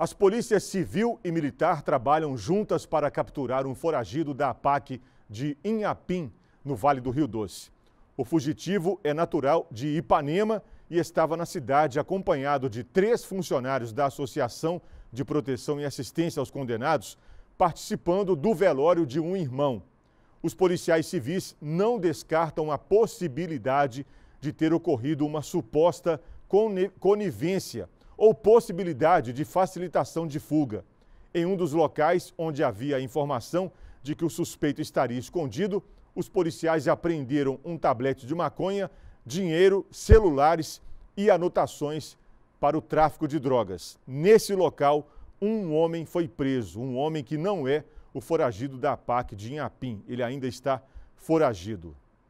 As polícias civil e militar trabalham juntas para capturar um foragido da APAC de Inhapim, no Vale do Rio Doce. O fugitivo é natural de Ipanema e estava na cidade acompanhado de três funcionários da Associação de Proteção e Assistência aos Condenados, participando do velório de um irmão. Os policiais civis não descartam a possibilidade de ter ocorrido uma suposta conivência ou possibilidade de facilitação de fuga. Em um dos locais onde havia informação de que o suspeito estaria escondido, os policiais apreenderam um tablete de maconha, dinheiro, celulares e anotações para o tráfico de drogas. Nesse local, um homem foi preso, um homem que não é o foragido da PAC de Inhapim. Ele ainda está foragido.